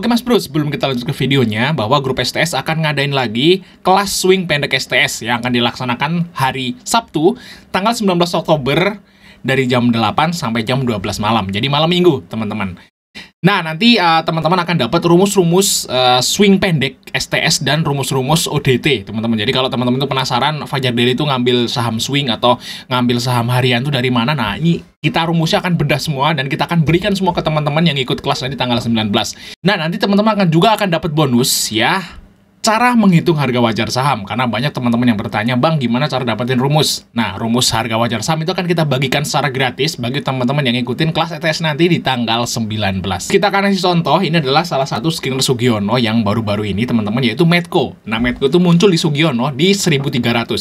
Oke Mas Bro, sebelum kita lanjut ke videonya, bahwa grup STS akan ngadain lagi kelas swing pendek STS yang akan dilaksanakan hari Sabtu, tanggal 19 Oktober dari jam 8 sampai jam 12 malam. Jadi malam minggu, teman-teman. Nah, nanti uh, teman-teman akan dapat rumus-rumus uh, swing pendek STS dan rumus-rumus ODT, teman-teman. Jadi kalau teman-teman itu penasaran Fajar Daily itu ngambil saham swing atau ngambil saham harian itu dari mana, nah ini kita rumusnya akan bedah semua dan kita akan berikan semua ke teman-teman yang ikut kelas nanti tanggal 19. Nah, nanti teman-teman akan juga akan dapat bonus ya cara menghitung harga wajar saham karena banyak teman-teman yang bertanya bang gimana cara dapetin rumus nah rumus harga wajar saham itu akan kita bagikan secara gratis bagi teman-teman yang ikutin kelas ETS nanti di tanggal 19 kita akan kasih contoh ini adalah salah satu skinner Sugiono yang baru-baru ini teman-teman yaitu Medco nah Medco itu muncul di Sugiono di 1310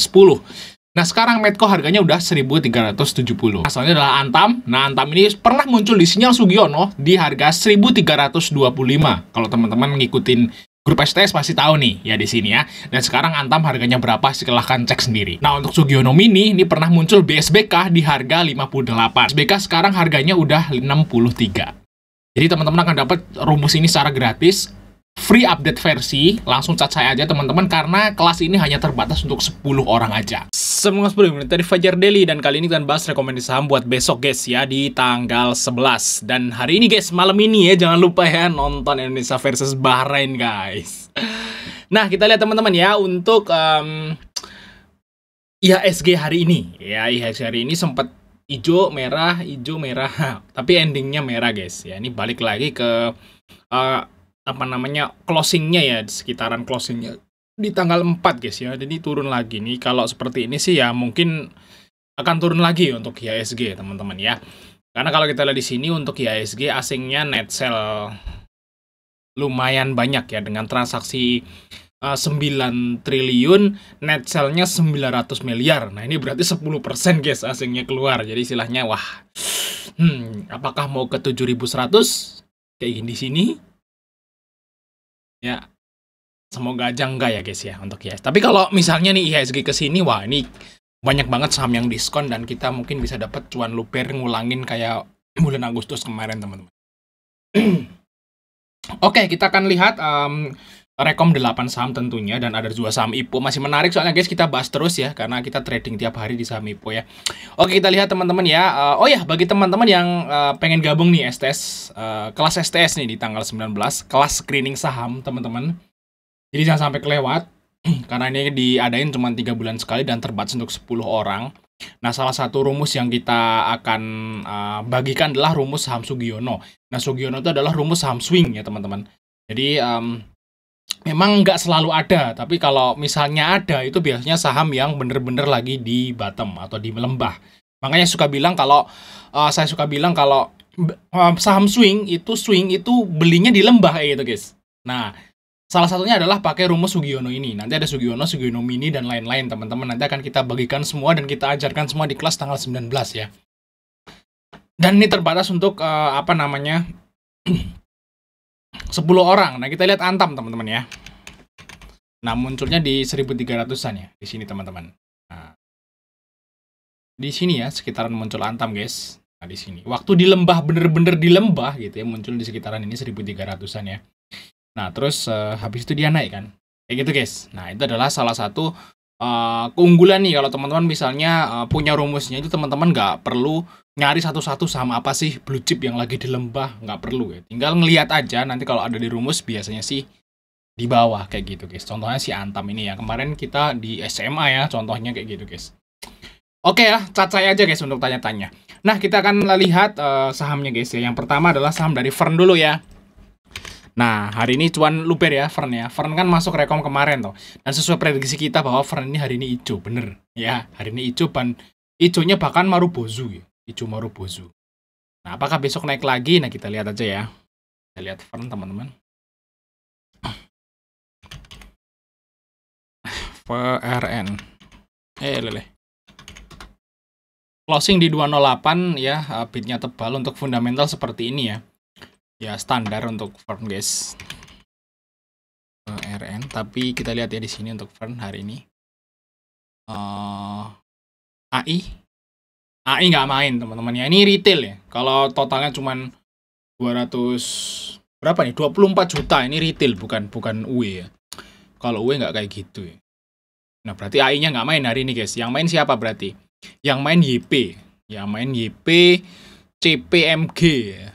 Nah, sekarang Medco harganya udah 1370. Asalnya nah, adalah Antam. Nah, Antam ini pernah muncul di sinyal Sugiono di harga 1325. Kalau teman-teman ngikutin Grup STS pasti tahu nih ya di sini ya. Dan sekarang Antam harganya berapa silahkan cek sendiri. Nah untuk Sugiono Mini ini pernah muncul BSBK di harga 58. BSBK sekarang harganya udah 63. Jadi teman-teman akan dapat rumus ini secara gratis free update versi. Langsung cat saya aja teman-teman karena kelas ini hanya terbatas untuk 10 orang aja. Semua 10 menit dari Fajar Deli dan kali ini kita bahas rekomendasi saham buat besok guys ya di tanggal 11 dan hari ini guys malam ini ya jangan lupa ya nonton Indonesia versus Bahrain guys. Nah kita lihat teman-teman ya untuk um, IHSG hari ini ya IHSG hari ini sempat hijau merah hijau merah tapi endingnya merah guys ya ini balik lagi ke uh, apa namanya closingnya ya sekitaran closingnya di tanggal 4 guys ya. Jadi turun lagi nih kalau seperti ini sih ya mungkin akan turun lagi untuk IHSG teman-teman ya. Karena kalau kita lihat di sini untuk IHSG asingnya net sell lumayan banyak ya dengan transaksi uh, eh, 9 triliun, net sellnya 900 miliar. Nah, ini berarti 10% guys asingnya keluar. Jadi istilahnya wah. Hmm, apakah mau ke 7100 kayak gini sini? Ya, Semoga aja enggak ya guys ya untuk IHSG. Tapi kalau misalnya nih IHSG ke sini, wah ini banyak banget saham yang diskon dan kita mungkin bisa dapat cuan luper ngulangin kayak bulan Agustus kemarin teman-teman. Oke, kita akan lihat um, rekom 8 saham tentunya dan ada dua saham IPO masih menarik soalnya guys kita bahas terus ya karena kita trading tiap hari di saham IPO ya. Oke, kita lihat teman-teman ya. Uh, oh ya, bagi teman-teman yang uh, pengen gabung nih STS uh, eh, kelas STS nih di tanggal 19, kelas screening saham teman-teman. Jadi jangan sampai kelewat karena ini diadain cuma tiga bulan sekali dan terbatas untuk 10 orang. Nah, salah satu rumus yang kita akan uh, bagikan adalah rumus saham Sugiono. Nah, Sugiono itu adalah rumus saham swing ya, teman-teman. Jadi um, memang nggak selalu ada, tapi kalau misalnya ada itu biasanya saham yang bener-bener lagi di bottom atau di lembah. Makanya suka bilang kalau uh, saya suka bilang kalau uh, saham swing itu swing itu belinya di lembah ya, gitu, guys. Nah, Salah satunya adalah pakai rumus Sugiono ini. Nanti ada Sugiono, Sugiono Mini, dan lain-lain, teman-teman. Nanti akan kita bagikan semua dan kita ajarkan semua di kelas tanggal 19 ya. Dan ini terbatas untuk, uh, apa namanya, 10 orang. Nah, kita lihat Antam, teman-teman ya. Nah, munculnya di 1300-an ya, di sini, teman-teman. Nah, di sini ya, sekitaran muncul Antam, guys. Nah, di sini. Waktu di lembah, bener-bener di lembah gitu ya, muncul di sekitaran ini 1300-an ya. Nah, terus uh, habis itu dia naik kan. Kayak gitu, guys. Nah, itu adalah salah satu uh, keunggulan nih kalau teman-teman misalnya uh, punya rumusnya itu teman-teman nggak perlu nyari satu-satu sama apa sih blue chip yang lagi di lembah, nggak perlu ya. Tinggal ngelihat aja nanti kalau ada di rumus biasanya sih di bawah kayak gitu, guys. Contohnya si Antam ini ya. Kemarin kita di SMA ya, contohnya kayak gitu, guys. Oke ya, cat saya aja guys untuk tanya-tanya. Nah, kita akan lihat uh, sahamnya guys ya. Yang pertama adalah saham dari Fern dulu ya. Nah, hari ini cuan luber ya Fern ya. Fern kan masuk rekom kemarin toh. Dan sesuai prediksi kita bahwa Fern ini hari ini hijau, bener. Ya, hari ini hijau dan hijaunya bahkan Marubozu ya. Hijau Marubozu. Nah, apakah besok naik lagi? Nah, kita lihat aja ya. Kita lihat Fern teman-teman. fern Eh, lele closing di 208 ya eh, bitnya tebal untuk fundamental seperti ini ya ya standar untuk Fern guys uh, eh, RN tapi kita lihat ya di sini untuk Fern hari ini uh, eh, AI AI nggak main teman-teman ya ini retail ya kalau totalnya cuman 200 berapa nih 24 juta ini retail bukan bukan UE ya kalau UE nggak kayak gitu ya nah berarti AI nya nggak main hari ini guys yang main siapa berarti yang main YP yang main YP CPMG ya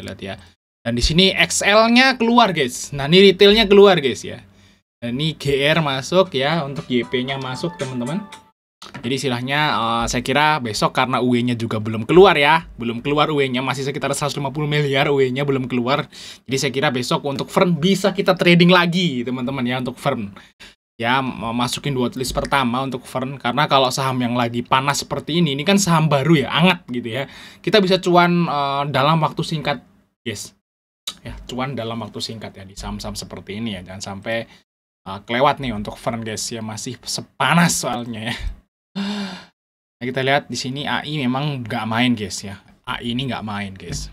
lihat ya dan di sini XL-nya keluar guys. Nah ini retailnya keluar guys ya. Dan ini GR masuk ya untuk YP-nya masuk teman-teman. Jadi istilahnya uh, saya kira besok karena UE-nya juga belum keluar ya. Belum keluar UE-nya masih sekitar 150 miliar UE-nya belum keluar. Jadi saya kira besok untuk Fern bisa kita trading lagi teman-teman ya untuk Fern. Ya masukin dua list pertama untuk Fern karena kalau saham yang lagi panas seperti ini ini kan saham baru ya, anget gitu ya. Kita bisa cuan uh, dalam waktu singkat, guys ya cuan dalam waktu singkat ya di saham-saham seperti ini ya jangan sampai uh, kelewat nih untuk Fern guys ya masih sepanas soalnya ya. Nah, kita lihat di sini AI memang nggak main guys ya AI ini nggak main guys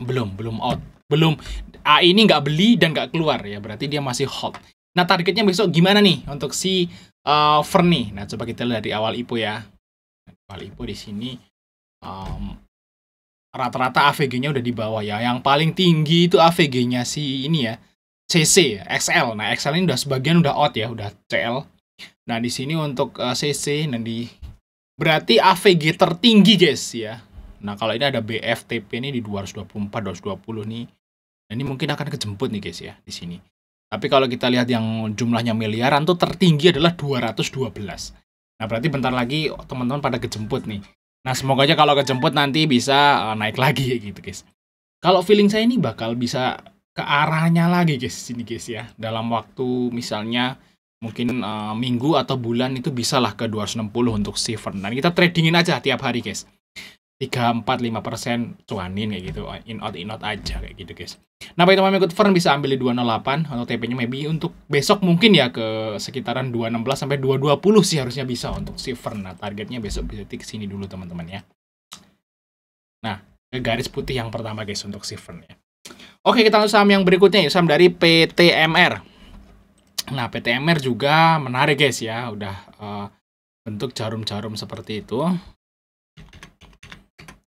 belum belum out belum AI ini nggak beli dan nggak keluar ya berarti dia masih hot nah targetnya besok gimana nih untuk si uh, Fern nah coba kita lihat dari awal IPO ya awal IPO di sini um, rata-rata AVG-nya udah di bawah ya. Yang paling tinggi itu AVG-nya si ini ya, CC, XL. Nah, XL ini udah sebagian udah out ya, udah CL. Nah, di sini untuk uh, eh, CC nanti berarti AVG tertinggi, guys ya. Nah, kalau ini ada BFTP ini di 224 220 nih. Nah, ini mungkin akan kejemput nih, guys ya, di sini. Tapi kalau kita lihat yang jumlahnya miliaran tuh tertinggi adalah 212. Nah, berarti bentar lagi teman-teman pada kejemput nih. Nah semoga aja kalau kejemput nanti bisa uh, naik lagi gitu guys. Kalau feeling saya ini bakal bisa ke arahnya lagi guys sini guys ya. Dalam waktu misalnya mungkin uh, minggu atau bulan itu bisalah ke 260 untuk silver. Dan nah, kita tradingin aja tiap hari guys tiga empat lima persen cuanin kayak gitu in out in out aja kayak gitu guys nah bagi teman ikut firm bisa ambil di 208 untuk TP nya maybe untuk besok mungkin ya ke sekitaran 216 sampai 220 sih harusnya bisa untuk si firm nah targetnya besok bisa titik sini dulu teman-teman ya nah ke garis putih yang pertama guys untuk si firm ya oke kita langsung saham yang berikutnya ya saham dari PTMR nah PTMR juga menarik guys ya udah uh, bentuk jarum-jarum seperti itu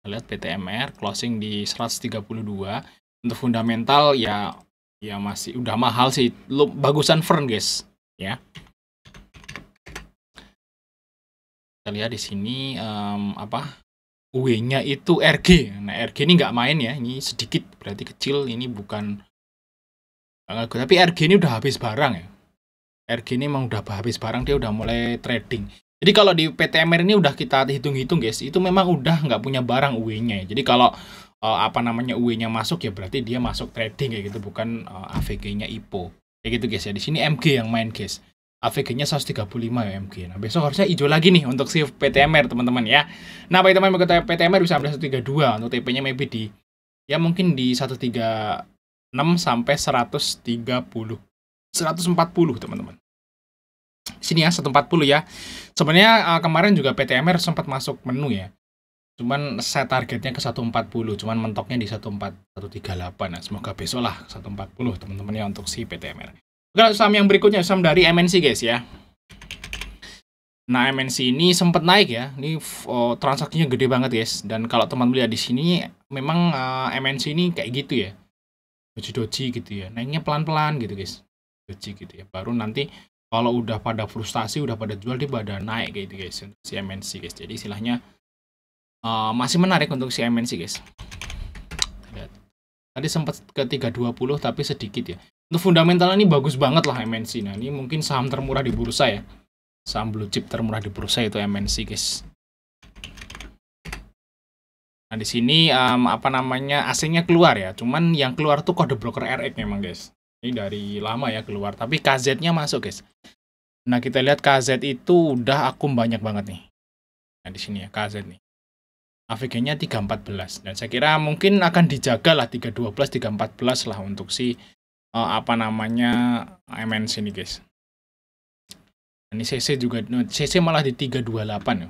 lihat PTMR closing di 132 untuk fundamental ya ya masih udah mahal sih lu bagusan Fern guys ya kita lihat di sini um, apa W-nya itu RG nah RG ini nggak main ya ini sedikit berarti kecil ini bukan eh, tapi RG ini udah habis barang ya RG ini memang udah habis barang dia udah mulai trading jadi kalau di PTMR ini udah kita hitung-hitung guys, itu memang udah nggak punya barang ue nya ya. Jadi kalau uh, apa namanya ue nya masuk ya berarti dia masuk trading kayak gitu, bukan uh, eh, AVG-nya IPO. Kayak gitu guys ya. Di sini MG yang main guys. AVG-nya 135 ya MG. Nah, besok harusnya hijau lagi nih untuk si PTMR teman-teman ya. Nah, baik teman-teman PTMR bisa ambil 132 untuk TP-nya maybe di ya mungkin di 136 sampai 130. 140 teman-teman sini ya 140 ya. Sebenarnya uh, kemarin juga PTMR sempat masuk menu ya. Cuman saya targetnya ke 140, cuman mentoknya di 14138. Nah, semoga besok lah 140 teman-teman ya untuk si PTMR. Oke, saham yang berikutnya saham dari MNC guys ya. Nah, MNC ini sempat naik ya. Ini oh, transaksinya gede banget, guys. Dan kalau teman lihat di sini memang uh, eh, MNC ini kayak gitu ya. Doji-doji gitu ya. Naiknya pelan-pelan gitu, guys. Doji gitu ya. Baru nanti kalau udah pada frustasi udah pada jual dia pada naik gitu guys si MNC guys jadi istilahnya uh, masih menarik untuk si MNC guys Lihat. tadi sempat ke 320 tapi sedikit ya untuk fundamentalnya ini bagus banget lah MNC nah ini mungkin saham termurah di bursa ya saham blue chip termurah di bursa itu MNC guys Nah di sini um, apa namanya AC-nya keluar ya, cuman yang keluar tuh kode broker RX memang guys ini dari lama ya keluar tapi KZ-nya masuk guys nah kita lihat KZ itu udah akum banyak banget nih nah di sini ya KZ nih AVG-nya 314 dan saya kira mungkin akan dijaga lah 312 314 lah untuk si uh, apa namanya MN nah, ini guys ini CC juga CC malah di 328 ya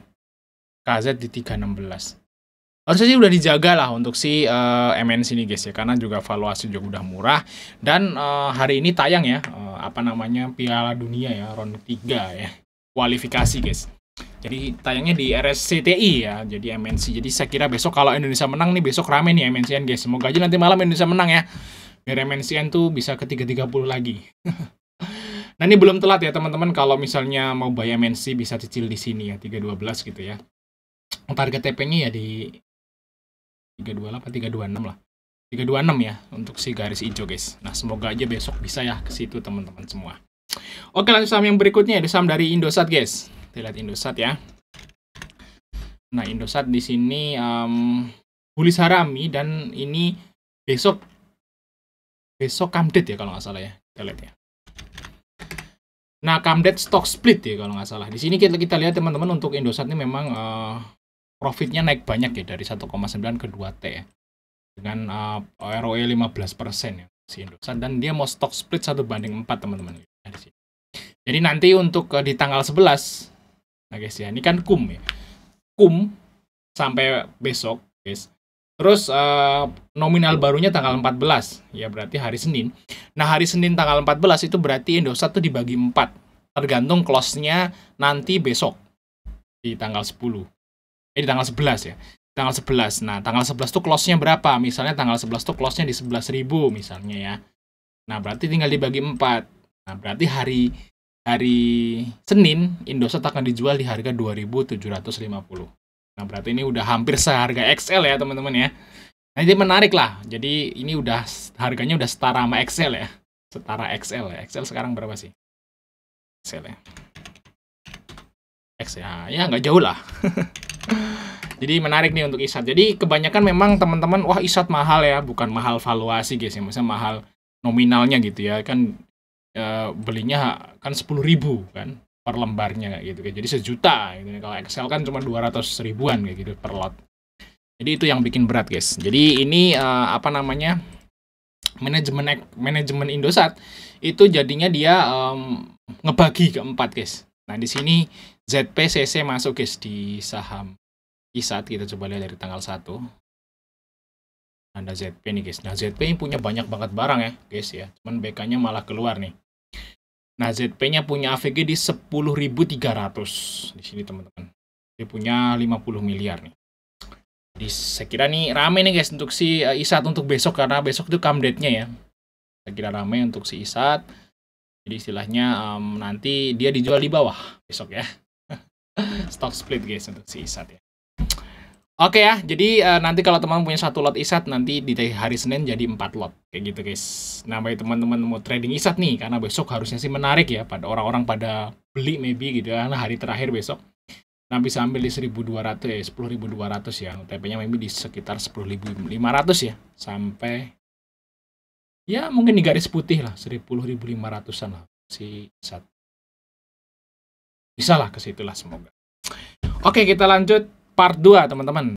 KZ di 316 harusnya sih udah dijaga lah untuk si uh, eh, MNC ini guys ya karena juga valuasi juga udah murah dan uh, hari ini tayang ya uh, apa namanya Piala Dunia ya round 3 ya kualifikasi guys jadi tayangnya di RSCTI ya jadi MNC jadi saya kira besok kalau Indonesia menang nih besok rame nih MNCN guys semoga aja nanti malam Indonesia menang ya biar MNCN tuh bisa ke 330 lagi Nah ini belum telat ya teman-teman kalau misalnya mau bayar MNC bisa cicil di sini ya 312 gitu ya. Target TP-nya ya di 328 326 lah 326 ya untuk si garis hijau guys nah semoga aja besok bisa ya ke situ teman-teman semua oke lanjut saham yang berikutnya ada saham dari Indosat guys kita lihat Indosat ya nah Indosat di sini um, Bulis Harami dan ini besok besok kamdet ya kalau nggak salah ya kita lihat ya Nah, Kamdet stock split ya kalau nggak salah. Di sini kita kita lihat teman-teman untuk Indosat ini memang uh, profitnya naik banyak ya dari 1,9 ke 2 T ya. Dengan uh, ROE 15% ya si Indosat dan dia mau stock split satu banding 4 teman-teman sini. Jadi nanti untuk uh, di tanggal 11 nah guys ya ini kan kum ya. Kum sampai besok guys. Terus uh, nominal barunya tanggal 14 ya berarti hari Senin. Nah, hari Senin tanggal 14 itu berarti Indosat tuh dibagi 4 tergantung close-nya nanti besok di tanggal 10 eh di tanggal 11 ya tanggal 11 nah tanggal 11 tuh close-nya berapa misalnya tanggal 11 tuh close-nya di 11.000 misalnya ya nah berarti tinggal dibagi 4 nah berarti hari hari Senin Indosat akan dijual di harga 2.750 nah berarti ini udah hampir seharga XL ya teman-teman ya nah ini menarik lah jadi ini udah harganya udah setara sama XL ya setara XL ya XL sekarang berapa sih XL ya X ya, ya nggak jauh lah. Jadi menarik nih untuk isat. Jadi kebanyakan memang teman-teman wah isat mahal ya, bukan mahal valuasi guys ya, maksudnya mahal nominalnya gitu ya. Kan e, belinya kan sepuluh ribu kan per lembarnya gitu gitu. Jadi sejuta gitu. Ya. Kalau Excel kan cuma 200 ribuan kayak gitu per lot. Jadi itu yang bikin berat guys. Jadi ini e, apa namanya? manajemen manajemen Indosat itu jadinya dia um, ngebagi keempat guys. Nah di sini ZPCC masuk guys di saham ISAT kita gitu, coba lihat dari tanggal 1 Anda ZP nih guys nah ZP ini punya banyak banget barang ya guys ya cuman BK nya malah keluar nih nah ZP nya punya AVG di 10.300 di sini teman-teman dia punya 50 miliar nih jadi saya kira nih rame nih guys untuk si eh, ISAT untuk besok karena besok itu date nya ya saya kira rame untuk si ISAT jadi istilahnya um, nanti dia dijual di bawah besok ya Stock split guys untuk si Isat ya. Oke okay ya, jadi uh, nanti kalau teman punya satu lot isat nanti di hari Senin jadi empat lot kayak gitu guys. Nah bagi teman-teman mau trading isat nih karena besok harusnya sih menarik ya pada orang-orang pada beli maybe gitu kan hari terakhir besok. Nah bisa ambil di 1200 eh, ya, 10200 ya. TP-nya maybe di sekitar 10500 ya sampai ya mungkin di garis putih lah 10500-an lah si isat. Bisalah situlah semoga. Oke, kita lanjut part 2, teman-teman.